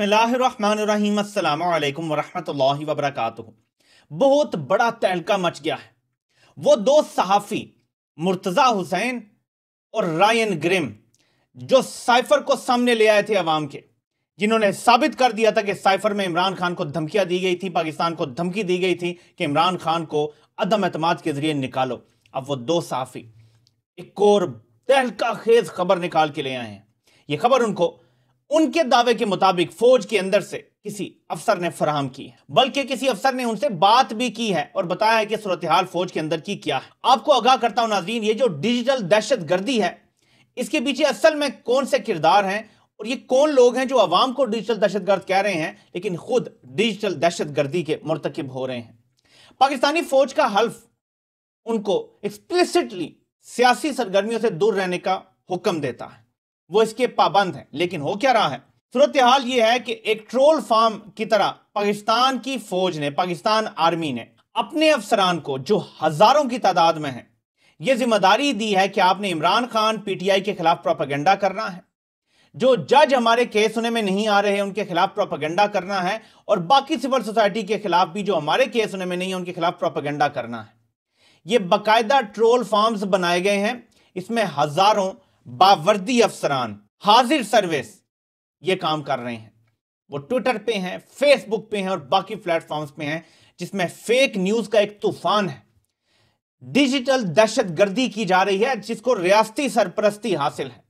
बसमीम अल्लाम वरहमल बहुत बड़ा तहलका मच गया है वो दो सहाफ़ी मुर्तज़ा हुसैन और रायन ग्रिम जो साइफर को सामने ले आए थे अवाम के जिन्होंने साबित कर दिया था कि साइफर में इमरान खान को धमकियाँ दी गई थी पाकिस्तान को धमकी दी गई थी कि इमरान खान को अदम अतमाद के ज़रिए निकालो अब वो दो सहाफ़ी एक और तहलका खेज खबर निकाल के ले आए हैं ये खबर उनको उनके दावे के मुताबिक फौज के अंदर से किसी अफसर ने फराम की है बल्कि किसी अफसर ने उनसे बात भी की है और बताया है कि सूरत हाल फौज के अंदर की क्या है आपको आगाह करता हूं नाजीन ये जो डिजिटल दहशत गर्दी है इसके पीछे असल में कौन से किरदार हैं और ये कौन लोग हैं जो आवाम को डिजिटल दहशत गर्द कह रहे हैं लेकिन खुद डिजिटल दहशत गर्दी के मरतकब हो रहे हैं पाकिस्तानी फौज का हल्फ उनको एक्सप्लिसिटली सियासी सरगर्मियों से दूर रहने का हुक्म देता है वो इसके पाबंद हैं लेकिन हो क्या रहा है सूरत हाल ये है कि एक ट्रोल फार्म की तरह पाकिस्तान की फौज ने पाकिस्तान आर्मी ने अपने अफसरान को जो हजारों की तादाद में है ये जिम्मेदारी दी है कि आपने इमरान खान पीटीआई के खिलाफ प्रोपागेंडा करना है जो जज हमारे केस होने में नहीं आ रहे हैं उनके खिलाफ प्रोपागेंडा करना है और बाकी सिविल सोसाइटी के खिलाफ भी जो हमारे केस सुने में नहीं है उनके खिलाफ प्रोपागेंडा करना है ये बाकायदा ट्रोल फार्म्स बनाए गए हैं इसमें हजारों बावर्दी अफसरान हाजिर सर्विस ये काम कर रहे हैं वो ट्विटर पे हैं फेसबुक पे हैं और बाकी प्लेटफॉर्म्स पे हैं जिसमें फेक न्यूज का एक तूफान है डिजिटल दहशत गर्दी की जा रही है जिसको रियासती सरपरस्ती हासिल है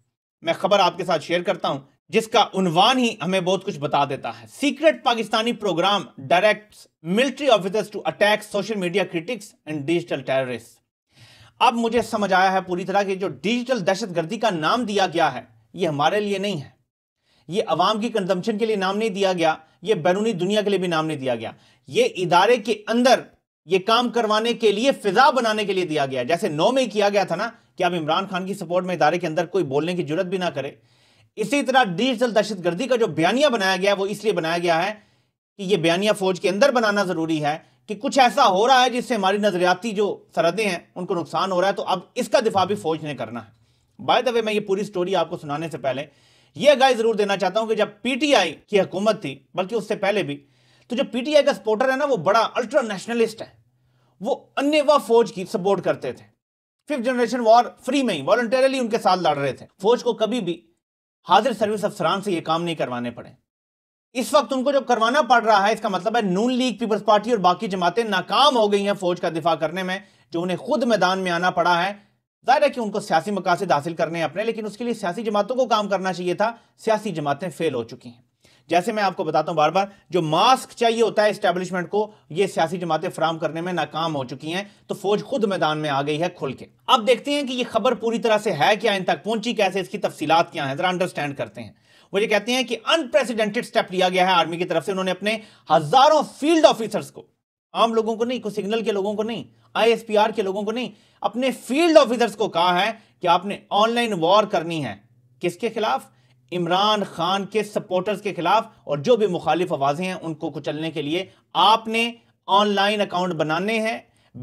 मैं खबर आपके साथ शेयर करता हूं जिसका उनवान ही हमें बहुत कुछ बता देता है secret Pakistani programme direct military officers to attack social media critics and digital terrorist अब मुझे समझ आया है पूरी तरह कि जो डिजिटल दहशतगर्दी का नाम दिया गया है ये हमारे लिए नहीं है ये अवाम की कंजम्पशन के लिए नाम नहीं दिया गया ये बैरूनी दुनिया के लिए भी नाम नहीं दिया गया ये इदारे के अंदर ये काम करवाने के लिए फिजा बनाने के लिए दिया गया जैसे नौ में किया गया था ना कि आप इमरान खान की सपोर्ट में इदारे के अंदर कोई बोलने की जरूरत भी ना करे इसी तरह डिजिटल दहशतगर्दी का जो बयानिया बनाया गया वो इसलिए बनाया गया है कि ये बयानिया फौज के अंदर बनाना जरूरी है कि कुछ ऐसा हो रहा है जिससे हमारी नज़रियाती जो सरहदें हैं उनको नुकसान हो रहा है तो अब इसका दिफा भी फौज ने करना है बाय द वे मैं ये पूरी स्टोरी आपको सुनाने से पहले ये आगाही ज़रूर देना चाहता हूं कि जब पीटीआई की हुकूमत थी बल्कि उससे पहले भी तो जो पीटीआई का सपोर्टर है ना वो बड़ा अल्ट्रा नेशनलिस्ट है वो अन्यवा फौज की सपोर्ट करते थे फिफ्थ जनरेशन वॉर फ्री में ही वॉलंटियरली उनके साथ लड़ रहे थे फौज को कभी भी हाजिर सर्विस अफसरान से ये काम नहीं करवाने पड़े इस वक्त उनको जब करवाना पड़ रहा है इसका मतलब है नून लीग पीपल्स पार्टी और बाकी जमातें नाकाम हो गई हैं फौज का दिफा करने में जो उन्हें खुद मैदान में आना पड़ा है जाहिर है कि उनको सियासी मकासद हासिल करने हैं अपने लेकिन उसके लिए सियासी जमातों को काम करना चाहिए था सियासी जमातें फेल हो चुकी हैं जैसे मैं आपको बताता हूं बार बार जो मास्क चाहिए होता है इस्टेब्लिशमेंट को ये सियासी जमातें फराम करने में नाकाम हो चुकी हैं तो फौज खुद मैदान में आ गई है खुल के अब देखते हैं कि ये खबर पूरी तरह से है क्या इन तक पहुंची कैसे इसकी तफसीत क्या है जरा अंडरस्टैंड करते हैं वो ये कहते हैं कि अनप्रेसिडेंटेड स्टेप लिया गया है आर्मी की तरफ से उन्होंने अपने हजारों फील्ड ऑफिसर्स को आम लोगों को नहीं को सिग्नल के लोगों को नहीं आईएसपीआर के लोगों को नहीं अपने फील्ड ऑफिसर्स को कहा है कि आपने ऑनलाइन वॉर करनी है किसके खिलाफ इमरान खान के सपोर्टर्स के खिलाफ और जो भी मुखालिफ आवाजें हैं उनको कुचलने के लिए आपने ऑनलाइन अकाउंट बनाने हैं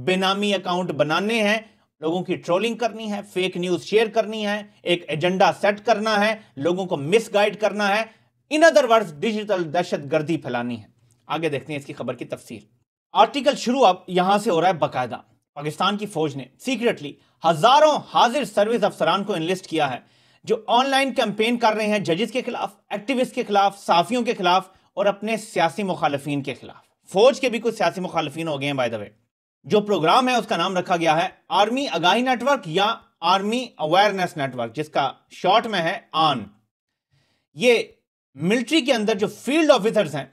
बेनामी अकाउंट बनाने हैं लोगों की ट्रोलिंग करनी है फेक न्यूज शेयर करनी है एक एजेंडा सेट करना है लोगों को मिसगाइड करना है इन अदर वर्ड्स डिजिटल दहशत गर्दी फैलानी है आगे देखते हैं इसकी खबर की तफसील आर्टिकल शुरू अब यहां से हो रहा है बाकायदा पाकिस्तान की फौज ने सीक्रेटली हजारों हाजिर सर्विस अफसरान को इनलिस्ट किया है जो ऑनलाइन कैंपेन कर रहे हैं जजेस के खिलाफ एक्टिविस्ट के खिलाफ साफियों के खिलाफ और अपने सियासी मुखालफी के खिलाफ फौज के भी कुछ सियासी मुखालफी हो गए हैं बाय द वे जो प्रोग्राम है उसका नाम रखा गया है आर्मी आगाही नेटवर्क या आर्मी अवेयरनेस नेटवर्क जिसका शॉर्ट में है आन ये मिलिट्री के अंदर जो फील्ड ऑफिसर्स हैं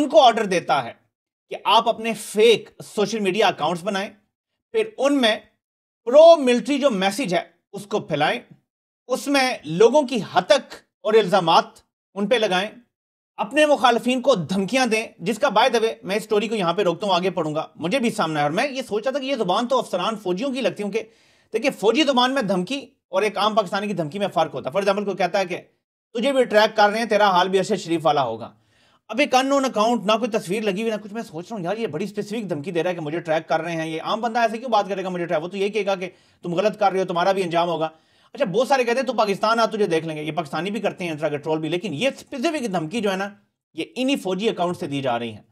उनको ऑर्डर देता है कि आप अपने फेक सोशल मीडिया अकाउंट्स बनाएं फिर उनमें प्रो मिलिट्री जो मैसेज है उसको फैलाएं उसमें लोगों की हतक और इल्ज़ाम उन पर लगाएं अपने मुखालफी को धमकियां दें जिसका बाय दवे मैं इस स्टोरी को यहां पर रोकता हूं आगे पढ़ूंगा मुझे भी सामना है और मैं ये सोचा था कि यह जुबान तो अफसरान फौजियों की लगती हूं कि देखिए फौजी जुबान में धमकी और एक आम पाकिस्तानी की धमकी में फ़र्क होता है फॉर एग्जाम्पल को कहता है कि तुझे भी ट्रैक कर रहे हैं तेरा हाल भी अरशद शरीफ वाला होगा अभी अनोन अकाउंट ना कोई तस्वीर लगी हुई ना कुछ मैं सोच रहा हूँ यार ये बड़ी स्पेसिफिक धमकी दे रहा है कि मुझे ट्रैक कर रहे हैं ये आम बंदा ऐसे क्यों बात करेगा मुझे ट्रैक वो तो ये कहेगा कि तुम गलत कर रहे हो तुम्हारा भी अंजाम होगा अच्छा बहुत सारे कहते हैं तो पाकिस्तान आ तुझे देख लेंगे ये पाकिस्तानी भी करते हैं इंट्रा कंट्रोल भी लेकिन ये स्पेसिफिक धमकी जो है ना ये इन्हीं फौजी अकाउंट से दी जा रही है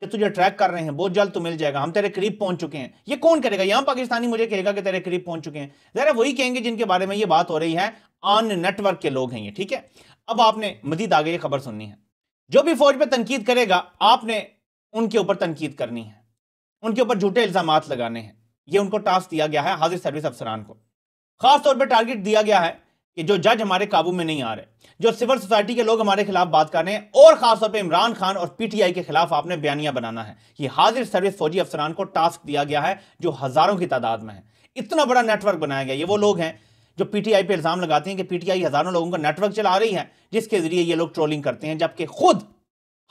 कि तुझे ट्रैक कर रहे हैं बहुत जल्द तो मिल जाएगा हम तेरे करीब पहुंच चुके हैं ये कौन करेगा यहां पाकिस्तानी मुझे कहेगा कि तेरे करीब पहुंच चुके हैं जरा वही कहेंगे जिनके बारे में ये बात हो रही है ऑन नेटवर्क के लोग हैं ये ठीक है अब आपने मजीद आगे ये खबर सुननी है जो भी फौज पर तनकीद करेगा आपने उनके ऊपर तनकीद करनी है उनके ऊपर झूठे इल्जाम लगाने हैं ये उनको टास्क दिया गया है हाजिर सर्विस अफसरान को खासतौर पर टारगेट दिया गया है कि जो जज हमारे काबू में नहीं आ रहे जो सिविल सोसाइटी के लोग हमारे खिलाफ बात कर रहे हैं और खासतौर पर इमरान खान और पीटीआई के खिलाफ आपने बयानिया बनाना है ये हाजिर सर्विस फौजी अफसरान को टास्क दिया गया है जो हजारों की तादाद में है इतना बड़ा नेटवर्क बनाया गया ये वो लोग हैं जो पीटीआई पे इल्जाम लगाते हैं कि पीटीआई हजारों लोगों का नेटवर्क चला रही है जिसके जरिए ये लोग ट्रोलिंग करते हैं जबकि खुद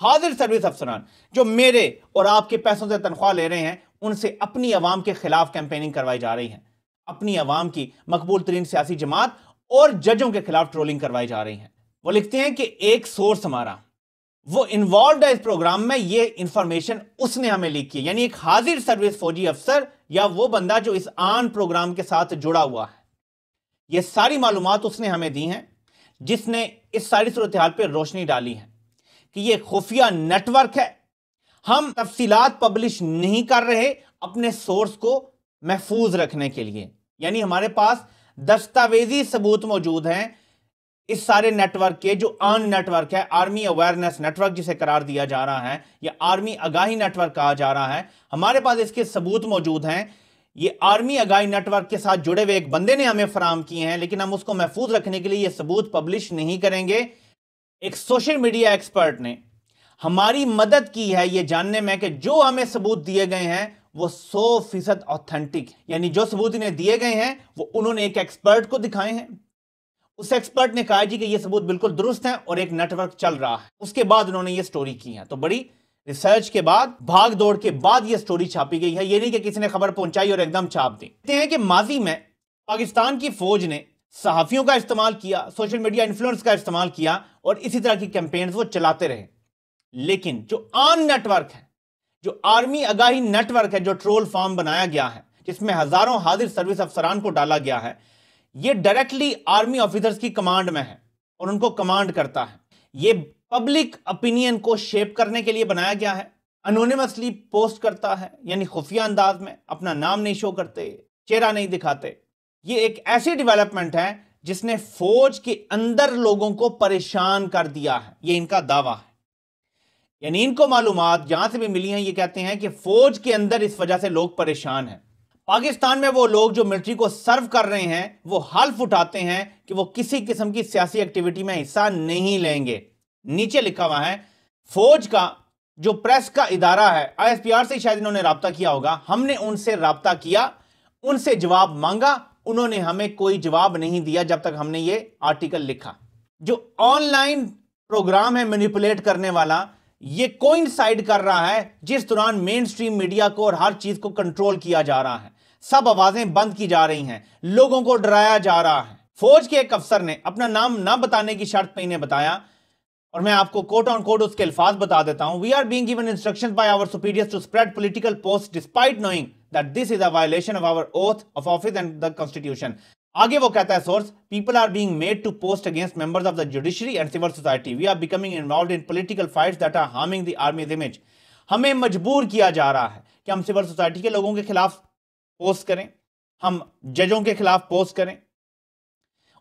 हाजिर सर्विस अफसरान जो मेरे और आपके पैसों से तनख्वाह ले रहे हैं उनसे अपनी आवाम के खिलाफ कैंपेनिंग करवाई जा रही है अपनी आवाम की मकबूल तरीन सियासी जमात और जजों के खिलाफ ट्रोलिंग करवाई जा रही है वो लिखते हैं कि एक सोर्स हमारा वो इन्वॉल्व है इस प्रोग्राम में ये इंफॉर्मेशन उसने हमें लीक की यानी एक हाजिर सर्विस फौजी अफसर या वो बंदा जो इस आन प्रोग्राम के साथ जुड़ा हुआ है ये सारी मालूम उसने हमें दी हैं जिसने इस सारी सूरत हाल पर रोशनी डाली है कि ये खुफिया नेटवर्क है हम तफसीलात पब्लिश नहीं कर रहे अपने सोर्स को महफूज रखने के लिए यानी हमारे पास दस्तावेजी सबूत मौजूद हैं इस सारे नेटवर्क के जो अन नेटवर्क है आर्मी अवेयरनेस नेटवर्क जिसे करार दिया जा रहा है या आर्मी आगाही नेटवर्क कहा जा रहा है हमारे पास इसके सबूत मौजूद हैं ये आर्मी आगाही नेटवर्क के साथ जुड़े हुए एक बंदे ने हमें फराम किए हैं लेकिन हम उसको महफूज रखने के लिए यह सबूत पब्लिश नहीं करेंगे एक सोशल मीडिया एक्सपर्ट ने हमारी मदद की है ये जानने में कि जो हमें सबूत दिए गए हैं वो सौ फीसद ऑथेंटिक यानी जो सबूत इन्हें दिए गए हैं वो उन्होंने एक एक्सपर्ट को दिखाए हैं उस एक्सपर्ट ने कहा जी कि ये सबूत बिल्कुल दुरुस्त हैं और एक नेटवर्क चल रहा है उसके बाद उन्होंने ये स्टोरी की है तो बड़ी रिसर्च के बाद भाग दौड़ के बाद ये स्टोरी छापी गई है ये नहीं कि किसी ने खबर पहुंचाई और एकदम छाप दी कहते हैं कि माजी में पाकिस्तान की फौज ने सहाफ़ियों का इस्तेमाल किया सोशल मीडिया इन्फ्लुएंस का इस्तेमाल किया और इसी तरह की कैंपेन्स वो चलाते रहे लेकिन जो आम नेटवर्क है जो आर्मी आगाही नेटवर्क है जो ट्रोल फार्म बनाया गया है जिसमें हजारों हाजिर सर्विस अफसरान को डाला गया है ये डायरेक्टली आर्मी ऑफिसर्स की कमांड में है और उनको कमांड करता है ये पब्लिक ओपिनियन को शेप करने के लिए बनाया गया है अनोनिमसली पोस्ट करता है यानी खुफिया अंदाज में अपना नाम नहीं शो करते चेहरा नहीं दिखाते ये एक ऐसी डेवलपमेंट है जिसने फौज के अंदर लोगों को परेशान कर दिया है ये इनका दावा है यानी इनको मालूम जहां से भी मिली हैं ये कहते हैं कि फौज के अंदर इस वजह से लोग परेशान हैं पाकिस्तान में वो लोग जो मिलिट्री को सर्व कर रहे हैं वो हल्फ उठाते हैं कि वो किसी किस्म की सियासी एक्टिविटी में हिस्सा नहीं लेंगे नीचे लिखा हुआ है फौज का जो प्रेस का इदारा है आई से शायद इन्होंने रबता किया होगा हमने उनसे रबता किया उनसे जवाब मांगा उन्होंने हमें कोई जवाब नहीं दिया जब तक हमने ये आर्टिकल लिखा जो ऑनलाइन प्रोग्राम है मैनिपुलेट करने वाला ये साइड कर रहा है जिस दौरान मेन स्ट्रीम मीडिया को और हर चीज को कंट्रोल किया जा रहा है सब आवाजें बंद की जा रही हैं लोगों को डराया जा रहा है फौज के एक अफसर ने अपना नाम ना बताने की शर्त पर इन्हें बताया और मैं आपको कोट ऑन कोट उसके अल्फाज बता देता हूं we are being given instruction by our superior to spread political post despite knowing that this is a violation of our oath of office and the constitution आगे वो कहता है source people are being made to post against members of the judiciary and civil society we are becoming involve in political fights that are harming the army's image हमें मजबूर किया जा रहा है कि हम सिविल सोसाइटी के लोगों के खिलाफ पोस्ट करें हम जजों के खिलाफ पोस्ट करें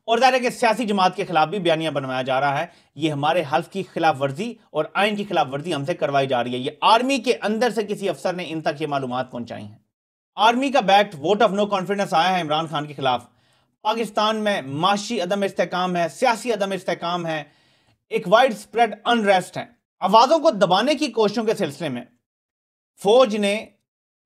और ज़ाहिर के सियासी जमात के खिलाफ भी बयानियां बनवाया जा रहा है ये हमारे हल्फ की खिलाफ वर्जी और आयन की खिलाफ वर्जी हमसे करवाई जा रही है ये आर्मी के अंदर से किसी अफसर ने इन तक ये मालूम पहुंचाई हैं आर्मी का backed vote of no confidence आया है इमरान खान के खिलाफ पाकिस्तान में माशी अदम इसकाम है सियासी अदम इसकाम है एक वाइड स्प्रेड अनरेस्ट है आवाज़ों को दबाने की कोशिशों के सिलसिले में फौज ने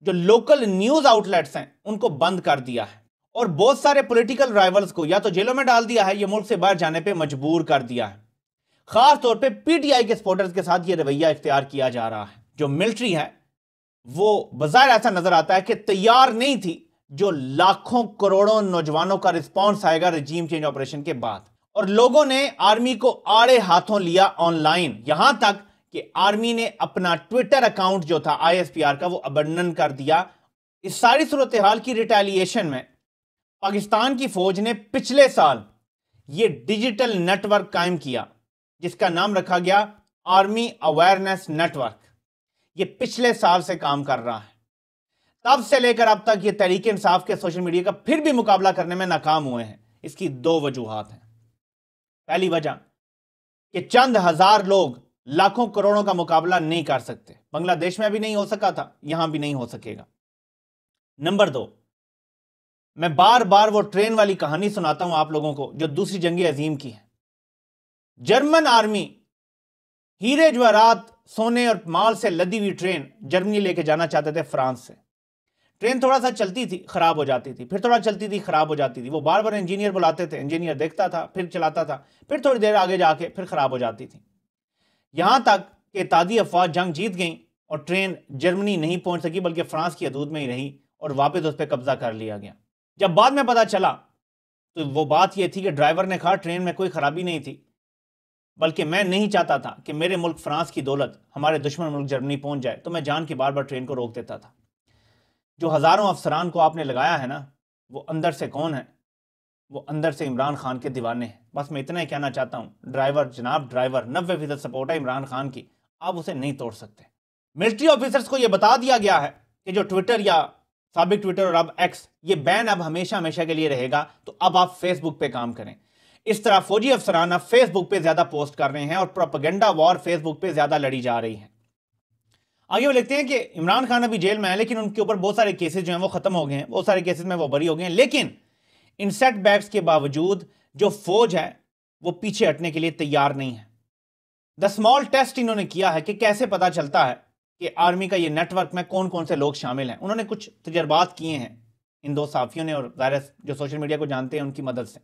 जो लोकल न्यूज़ आउटलेट्स हैं उनको बंद कर दिया है और बहुत सारे पॉलिटिकल राइवल्स को या तो जेलों में डाल दिया है या मुल्क से बाहर जाने पे मजबूर कर दिया है ख़ास तौर पे पीटीआई के सपोर्टर्स के साथ ये रवैया इख्तियार किया जा रहा है जो मिलिट्री है वो बाजार ऐसा नज़र आता है कि तैयार नहीं थी जो लाखों करोड़ों नौजवानों का रिस्पॉन्स आएगा रजीम चेंज ऑपरेशन के बाद और लोगों ने आर्मी को आड़े हाथों लिया ऑनलाइन यहां तक कि आर्मी ने अपना ट्विटर अकाउंट जो था आईएसपीआर का वो अबंडन कर दिया इस सारी सूरत हाल की रिटेलिएशन में पाकिस्तान की फौज ने पिछले साल ये डिजिटल नेटवर्क कायम किया जिसका नाम रखा गया आर्मी अवेयरनेस नेटवर्क ये पिछले साल से काम कर रहा है तब से लेकर अब तक ये तहरीक इंसाफ के सोशल मीडिया का फिर भी मुकाबला करने में नाकाम हुए हैं इसकी दो वजूहत हैं पहली वजह कि चंद हजार लोग लाखों करोड़ों का मुकाबला नहीं कर सकते बांग्लादेश में भी नहीं हो सका था यहां भी नहीं हो सकेगा नंबर दो मैं बार बार वो ट्रेन वाली कहानी सुनाता हूं आप लोगों को जो दूसरी जंग अजीम की है जर्मन आर्मी हीरे जवाहरात सोने और माल से लदी हुई ट्रेन जर्मनी लेके जाना चाहते थे फ्रांस से ट्रेन थोड़ा सा चलती थी ख़राब हो जाती थी फिर थोड़ा चलती थी ख़राब हो जाती थी वो बार बार इंजीनियर बुलाते थे इंजीनियर देखता था फिर चलाता था फिर थोड़ी देर आगे जाके फिर ख़राब हो जाती थी यहां तक कि तादी अफवाज जंग जीत गई और ट्रेन जर्मनी नहीं पहुँच सकी बल्कि फ्रांस की हदूद में ही रही और वापस उस पर कब्ज़ा कर लिया गया जब बाद में पता चला तो वो बात यह थी कि ड्राइवर ने कहा ट्रेन में कोई ख़राबी नहीं थी बल्कि मैं नहीं चाहता था कि मेरे मुल्क फ्रांस की दौलत हमारे दुश्मन मुल्क जर्मनी पहुंच जाए तो मैं जान के बार बार ट्रेन को रोक देता था जो हज़ारों अफसरान को आपने लगाया है ना वो अंदर से कौन है वो अंदर से इमरान खान के दीवाने हैं बस मैं इतना ही कहना चाहता हूँ ड्राइवर जनाब ड्राइवर नब्बे फीसद सपोर्ट है इमरान खान की आप उसे नहीं तोड़ सकते मिलिट्री ऑफिसर्स को ये बता दिया गया है कि जो ट्विटर या सबक ट्विटर और अब एक्स ये बैन अब हमेशा हमेशा के लिए रहेगा तो अब आप फेसबुक पे काम करें इस तरह फौजी अफसराना फेसबुक पे ज्यादा पोस्ट कर रहे हैं और प्रोपगेंडा वॉर फेसबुक पे ज्यादा लड़ी जा रही है आगे वो लिखते हैं कि इमरान खान अभी जेल में है लेकिन उनके ऊपर बहुत सारे केसेज जो हैं वो ख़त्म हो गए हैं बहुत सारे केसेज में वो बरी हो गए हैं लेकिन इन सेटबैक्स के बावजूद जो फौज है वो पीछे हटने के लिए तैयार नहीं है द स्मॉल टेस्ट इन्होंने किया है कि कैसे पता चलता है कि आर्मी का ये नेटवर्क में कौन कौन से लोग शामिल हैं उन्होंने कुछ तजर्बात किए हैं इन दो साफियों ने और वायरस जो सोशल मीडिया को जानते हैं उनकी मदद से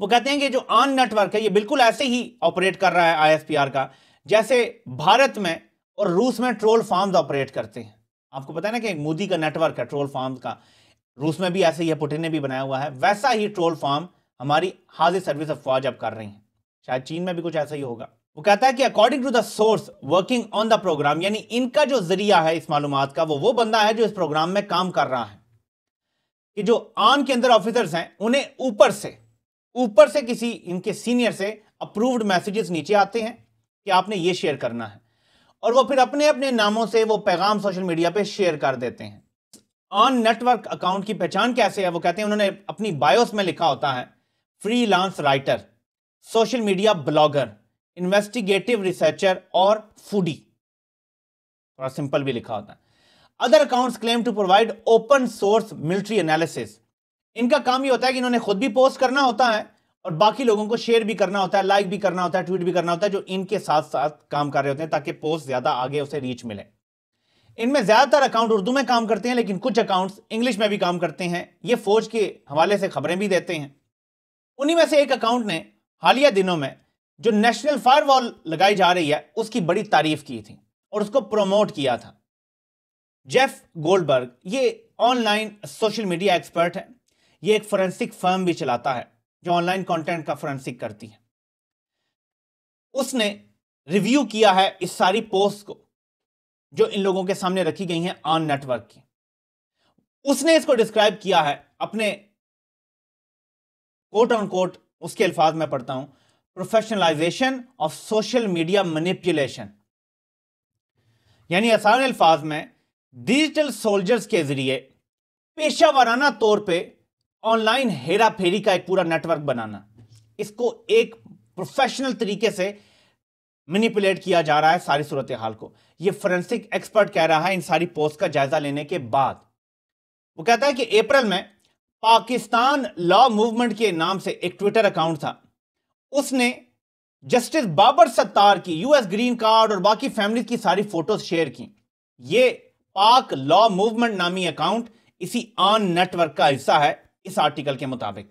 वो कहते हैं कि जो आन नेटवर्क है ये बिल्कुल ऐसे ही ऑपरेट कर रहा है आईएसपीआर का जैसे भारत में और रूस में ट्रोल फार्म्स ऑपरेट करते हैं आपको पता है ना कि मोदी का नेटवर्क है ट्रोल फार्म का रूस में भी ऐसे ही है पुटिन ने भी बनाया हुआ है वैसा ही ट्रोल फार्म हमारी हाजिर सर्विस अफवाज अब कर रही है शायद चीन में भी कुछ ऐसा ही होगा वो कहता है कि according to the source working on the program यानी इनका जो जरिया है इस मालूम का वो वो बंदा है जो इस प्रोग्राम में काम कर रहा है कि जो आर्म के अंदर ऑफिसर्स हैं उन्हें ऊपर से ऊपर से किसी इनके सीनियर से अप्रूव्ड मैसेजेस नीचे आते हैं कि आपने ये शेयर करना है और वो फिर अपने अपने नामों से वो पैगाम सोशल मीडिया पे शेयर कर देते हैं ऑन नेटवर्क अकाउंट की पहचान कैसे है वो कहते हैं उन्होंने अपनी बायोस में लिखा होता है free writer social media blogger investigative researcher और फूडी थोड़ा सिंपल भी लिखा होता है other accounts claim to provide open source military analysis इनका काम ये होता है कि इन्होंने खुद भी पोस्ट करना होता है और बाकी लोगों को शेयर भी करना होता है लाइक भी करना होता है ट्वीट भी करना होता है जो इनके साथ साथ काम कर रहे होते हैं ताकि पोस्ट ज्यादा आगे उसे रीच मिले इनमें ज्यादातर अकाउंट उर्दू में काम करते हैं लेकिन कुछ अकाउंट्स इंग्लिश में भी काम करते हैं ये फौज के हवाले से खबरें भी देते हैं उन्हीं में से एक अकाउंट ने हालिया दिनों में जो नेशनल फायर लगाई जा रही है उसकी बड़ी तारीफ की थी और उसको प्रमोट किया था जेफ गोल्डबर्ग ये ऑनलाइन सोशल मीडिया एक्सपर्ट है ये एक फोरेंसिक फर्म भी चलाता है जो ऑनलाइन कंटेंट का फोरेंसिक करती है उसने रिव्यू किया है इस सारी पोस्ट को जो इन लोगों के सामने रखी गई हैं ऑन नेटवर्क की उसने इसको डिस्क्राइब किया है अपने कोट ऑन कोट उसके अल्फाज में पढ़ता हूं professionalization of social media manipulation यानी आसान अल्फाज में डिजिटल सोल्जर्स के जरिए पेशा वाराना तौर पर ऑनलाइन हेरा फेरी का एक पूरा नेटवर्क बनाना इसको एक प्रोफेशनल तरीके से मैनिपुलेट किया जा रहा है सारी सूरत हाल को यह फोरेंसिक एक्सपर्ट कह रहा है इन सारी पोस्ट का जायजा लेने के बाद वो कहता है कि अप्रैल में पाकिस्तान लॉ मूवमेंट के नाम से एक ट्विटर अकाउंट था उसने जस्टिस बाबर सत्तार की यूएस ग्रीन कार्ड और बाकी फैमिली की सारी फोटोज शेयर की यह पाक लॉ मूवमेंट नामी अकाउंट इसी ऑन नेटवर्क का हिस्सा है इस आर्टिकल के मुताबिक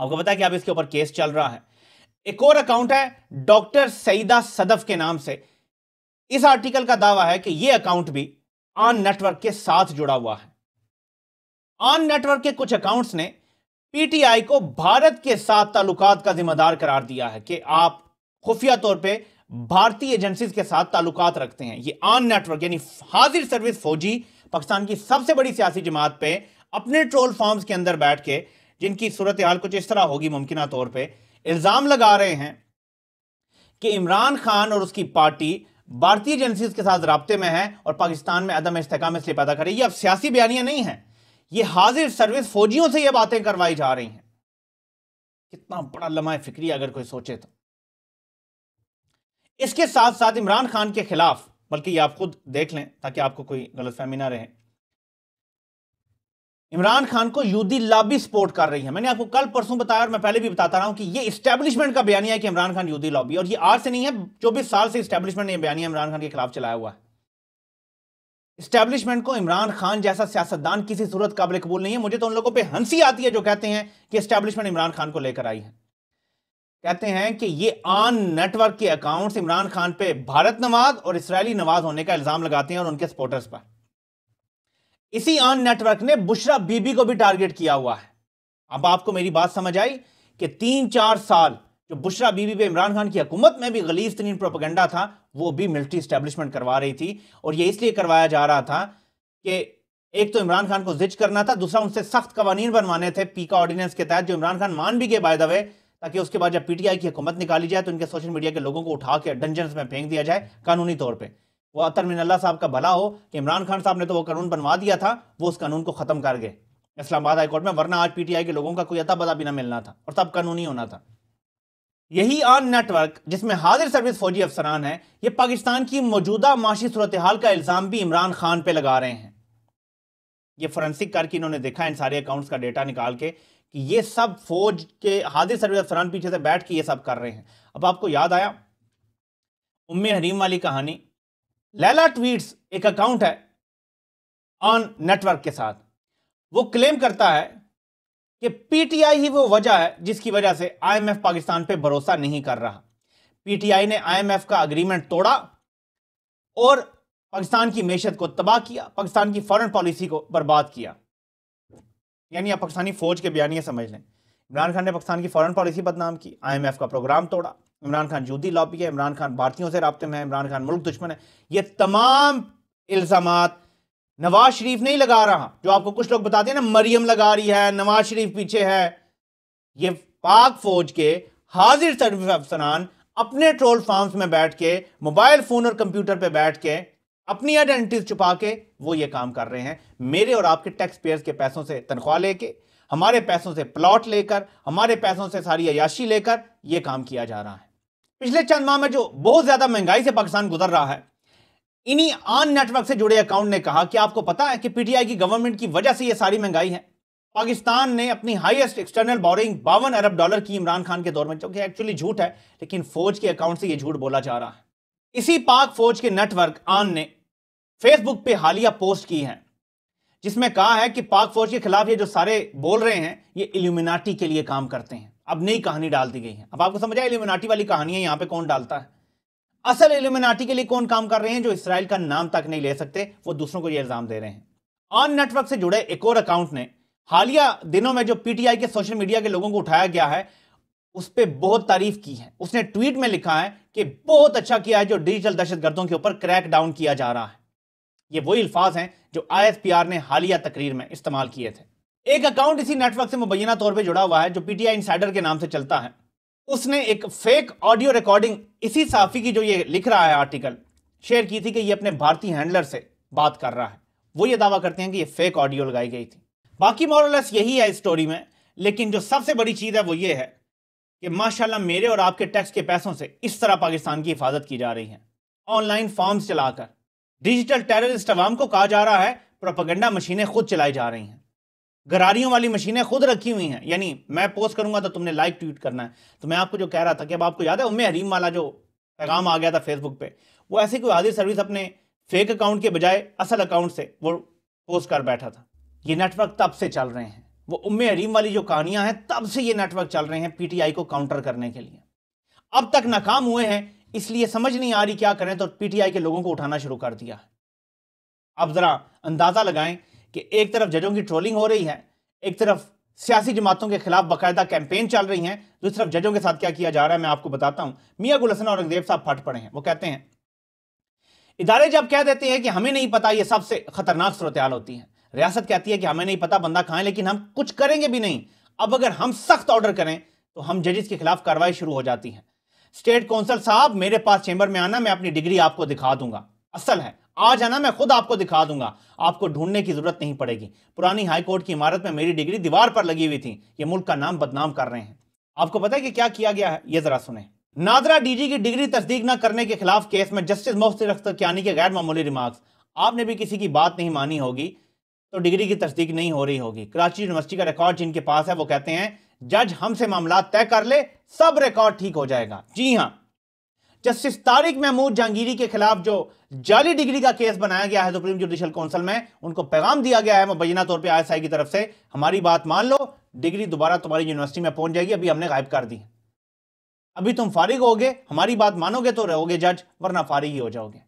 आपको पता है कि अब इसके ऊपर केस चल रहा है एक और अकाउंट है डॉक्टर सईदा सदफ के नाम से इस आर्टिकल का दावा है कि यह अकाउंट भी ऑन नेटवर्क के साथ जुड़ा हुआ है ऑन नेटवर्क के कुछ अकाउंट्स ने पीटीआई को भारत के साथ तालुकात का जिम्मेदार करार दिया है कि आप खुफिया तौर पे भारतीय एजेंसीज के साथ तालुकात रखते हैं ये ऑन नेटवर्क यानी हाजिर सर्विस फौजी पाकिस्तान की सबसे बड़ी सियासी जमात पे अपने ट्रोल फॉर्म्स के अंदर बैठ के जिनकी सूरत हाल कुछ इस तरह होगी मुमकिन तौर पर इल्ज़ाम लगा रहे हैं कि इमरान खान और उसकी पार्टी भारतीय एजेंसी के साथ रबते में है और पाकिस्तान में अदम इसकाम इसलिए पैदा करे ये अब सियासी बयानियां नहीं हैं ये हाजिर सर्विस फौजियों से ये बातें करवाई जा रही हैं कितना बड़ा लम्हा फिक्री अगर कोई सोचे तो इसके साथ साथ इमरान खान के खिलाफ बल्कि ये आप खुद देख लें ताकि आपको कोई गलतफहमी ना रहे इमरान खान को यूदी लॉबी सपोर्ट कर रही है मैंने आपको कल परसों बताया और मैं पहले भी बताता रहा हूं कि ये स्टैब्लिशमेंट का बयानिया है कि इमरान खान यूदी लॉबी और ये आज से नहीं है चौबीस साल से इस्टेब्लिशमेंट ने बयानिया इमरान खान के खिलाफ चलाया हुआ है इस्टेब्लिशमेंट को इमरान खान जैसा सियासतदान किसी सूरत काबिल कबूल नहीं है मुझे तो उन लोगों पर हंसी आती है जो कहते हैं कि स्टैब्लिशमेंट इमरान खान को लेकर आई है कहते हैं कि ये आन नेटवर्क के अकाउंट्स इमरान खान पे भारत नवाज और इसराइली नवाज होने का इल्जाम लगाते हैं और उनके सपोर्टर्स पर इसी ऑन नेटवर्क ने बुशरा बीबी को भी टारगेट किया हुआ है अब आपको मेरी बात समझ आई कि तीन चार साल जो बुशरा बीबी पे इमरान खान की हुकूमत में भी गलीज तरीन प्रोपोगंडा था वो भी मिलिट्री स्टैब्लिशमेंट करवा रही थी और ये इसलिए करवाया जा रहा था कि एक तो इमरान खान को जिज करना था दूसरा उनसे सख्त कवानीन बनवाने थे पीका ऑर्डिनेंस के तहत जो इमरान खान मान भी गए बाय द वे ताकि उसके बाद जब पीटीआई की हुकूमत निकाली जाए तो इनके सोशल मीडिया के लोगों को उठा के डंजन में फेंक दिया जाए कानूनी तौर पर वो अतर मिनल्ला साहब का भला हो कि इमरान खान साहब ने तो वो कानून बनवा दिया था वो उस कानून को ख़त्म कर गए इस्लामाबाद हाईकोर्ट में वरना आज पीटीआई के लोगों का कोई अता बदा भी ना मिलना था और तब कानूनी होना था यही आन नेटवर्क जिसमें हाजिर सर्विस फौजी अफसरान है ये पाकिस्तान की मौजूदा माशी सूरत हाल का इल्ज़ाम भी इमरान खान पर लगा रहे हैं ये फोरेंसिक करके इन्होंने देखा इन सारे अकाउंट्स का डेटा निकाल के कि ये सब फौज के हाजिर सर्विस अफसरान पीछे से बैठ के ये सब कर रहे हैं अब आपको याद आया उम्मी हरीम वाली कहानी लैला ट्वीट्स एक अकाउंट है ऑन नेटवर्क के साथ वो क्लेम करता है कि पीटीआई ही वो वजह है जिसकी वजह से आईएमएफ पाकिस्तान पे भरोसा नहीं कर रहा पीटीआई ने आईएमएफ का अग्रीमेंट तोड़ा और पाकिस्तान की मैशत को तबाह किया पाकिस्तान की फॉरेन पॉलिसी को बर्बाद किया यानी आप पाकिस्तानी फौज के बयानिया समझ लें इमरान खान ने पाकिस्तान की फॉरेन पॉलिसी बदनाम की आईएमएफ का प्रोग्राम तोड़ा इमरान खान जूदी लॉबी है इमरान खान भारतीयों से रबते में है इमरान खान मुल्क दुश्मन है ये तमाम इल्ज़ाम नवाज शरीफ नहीं लगा रहा जो आपको कुछ लोग बताते हैं ना मरियम लगा रही है नवाज शरीफ पीछे है ये पाक फौज के हाजिर सर्विस अफसरान अपने ट्रोल फार्म में बैठ के मोबाइल फ़ोन और कंप्यूटर पर बैठ के अपनी आइडेंटिटी छुपा के वो ये काम कर रहे हैं मेरे और आपके टैक्स पेयर्स के पैसों से तनख्वाह लेके हमारे पैसों से प्लॉट लेकर हमारे पैसों से सारी अयाशी लेकर यह काम किया जा रहा है पिछले चंद माह में जो बहुत ज्यादा महंगाई से पाकिस्तान गुजर रहा है इन्हीं आन नेटवर्क से जुड़े अकाउंट ने कहा कि आपको पता है कि पीटीआई की गवर्नमेंट की वजह से यह सारी महंगाई है पाकिस्तान ने अपनी हाईएस्ट एक्सटर्नल बोरिंग बावन अरब डॉलर की इमरान खान के दौर में जो कि एक्चुअली झूठ है लेकिन फौज के अकाउंट से यह झूठ बोला जा रहा है इसी पाक फौज के नेटवर्क आन ने फेसबुक पर हालिया पोस्ट की है जिसमें कहा है कि पाक फौज के खिलाफ ये जो सारे बोल रहे हैं ये इल्यूमिनाटी के लिए काम करते हैं अब नई कहानी डाल दी गई है अब आपको समझ आया एलिमिनाटी वाली कहानी है यहाँ पे कौन डालता है असल एलिमिनाटी के लिए कौन काम कर रहे हैं जो इसराइल का नाम तक नहीं ले सकते वो दूसरों को ये इल्जाम दे रहे हैं ऑन नेटवर्क से जुड़े एक और अकाउंट ने हालिया दिनों में जो पीटीआई के सोशल मीडिया के लोगों को उठाया गया है उस पर बहुत तारीफ की है उसने ट्वीट में लिखा है कि बहुत अच्छा किया है जो डिजिटल दहशतगर्दों के ऊपर क्रैक डाउन किया जा रहा है ये वही अल्फाज हैं जो आर ने हालिया तकरीर में इस्तेमाल किए थे एक अकाउंट इसी नेटवर्क से मुबैना तौर पर जुड़ा हुआ है जो पीटीआई इंसाइडर के नाम से चलता है उसने एक फेक ऑडियो रिकॉर्डिंग इसी साफी की जो ये लिख रहा है आर्टिकल शेयर की थी कि ये अपने भारतीय हैंडलर से बात कर रहा है वो ये दावा करते हैं कि ये फेक ऑडियो लगाई गई थी बाकी मॉरलेस यही है स्टोरी में लेकिन जो सबसे बड़ी चीज़ है वो ये है कि माशाल्लाह मेरे और आपके टैक्स के पैसों से इस तरह पाकिस्तान की हिफाजत की जा रही है ऑनलाइन फॉर्म्स चलाकर डिजिटल टेररिस्ट अवाम को कहा जा रहा है प्रोपागेंडा मशीनें खुद चलाई जा रही हैं गरारियों वाली मशीनें खुद रखी हुई हैं यानी मैं पोस्ट करूंगा तो तुमने लाइक ट्वीट करना है तो मैं आपको जो कह रहा था कि अब आपको याद है उम्मे हरीम वाला जो पैगाम आ गया था फेसबुक पे वो ऐसे कोई हाजिर सर्विस अपने फेक अकाउंट के बजाय असल अकाउंट से वो पोस्ट कर बैठा था ये नेटवर्क तब से चल रहे हैं वो उम्मे हरीम वाली जो कहानियां हैं तब से ये नेटवर्क चल रहे हैं पीटीआई को काउंटर करने के लिए अब तक नाकाम हुए हैं इसलिए समझ नहीं आ रही क्या करें तो पीटीआई के लोगों को उठाना शुरू कर दिया अब ज़रा अंदाज़ा लगाएं कि एक तरफ जजों की ट्रोलिंग हो रही है एक तरफ सियासी जमातों के खिलाफ बाकायदा कैंपेन चल रही हैं दूसरी तरफ जजों के साथ क्या किया जा रहा है मैं आपको बताता हूं मियाँ गुलसन औरंगजेब साहब फट पड़े हैं वो कहते हैं इदारे जब कह देते हैं कि हमें नहीं पता ये सबसे खतरनाक सूरत होती है रियासत कहती है कि हमें नहीं पता बंदा कहाँ है लेकिन हम कुछ करेंगे भी नहीं अब अगर हम सख्त ऑर्डर करें तो हम जजेस के खिलाफ कार्रवाई शुरू हो जाती है स्टेट काउंसिल साहब मेरे पास चेंबर में आना मैं अपनी डिग्री आपको दिखा दूंगा असल है आज है ना मैं खुद आपको दिखा दूंगा आपको ढूंढने की जरूरत नहीं पड़ेगी पुरानी हाई कोर्ट की इमारत में मेरी डिग्री दीवार पर लगी हुई थी ये मुल्क का नाम बदनाम कर रहे हैं आपको पता है कि क्या किया गया है ये जरा सुने नादरा डीजी की डिग्री तस्दीक न करने के खिलाफ केस में जस्टिस मोहसिन अख्तरकियानी के गैर मामूली रिमार्क्स आपने भी किसी की बात नहीं मानी होगी तो डिग्री की तस्दीक नहीं हो रही होगी कराची यूनिवर्सिटी का रिकॉर्ड जिनके पास है वो कहते हैं जज हमसे मामला तय कर ले सब रिकॉर्ड ठीक हो जाएगा जी हाँ जस्टिस तारिक महमूद जहांगीरी के खिलाफ जो जाली डिग्री का केस बनाया गया है सुप्रीम जुडिशल काउंसिल में उनको पैगाम दिया गया है मुबैना तौर पर आई की तरफ से हमारी बात मान लो डिग्री दोबारा तुम्हारी यूनिवर्सिटी में पहुंच जाएगी अभी हमने गायब कर दी अभी तुम फारिग गए हमारी बात मानोगे तो रहोगे जज वरना फारिग ही हो जाओगे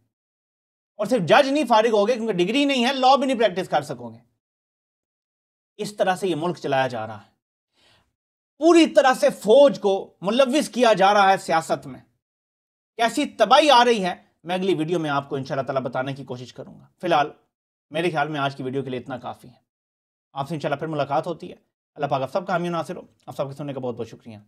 और सिर्फ जज नहीं फारिग गए क्योंकि डिग्री नहीं है लॉ भी नहीं प्रैक्टिस कर सकोगे इस तरह से ये मुल्क चलाया जा रहा है पूरी तरह से फौज को मुलविस किया जा रहा है सियासत में कैसी तबाही आ रही है मैं अगली वीडियो में आपको इंशाल्लाह ताला बताने की कोशिश करूँगा फिलहाल मेरे ख्याल में आज की वीडियो के लिए इतना काफ़ी है आपसे इंशाल्लाह फिर मुलाकात होती है अल्लाह पाक आप सब कामयाब नासिर हो आप सबके सुनने का बहुत बहुत शुक्रिया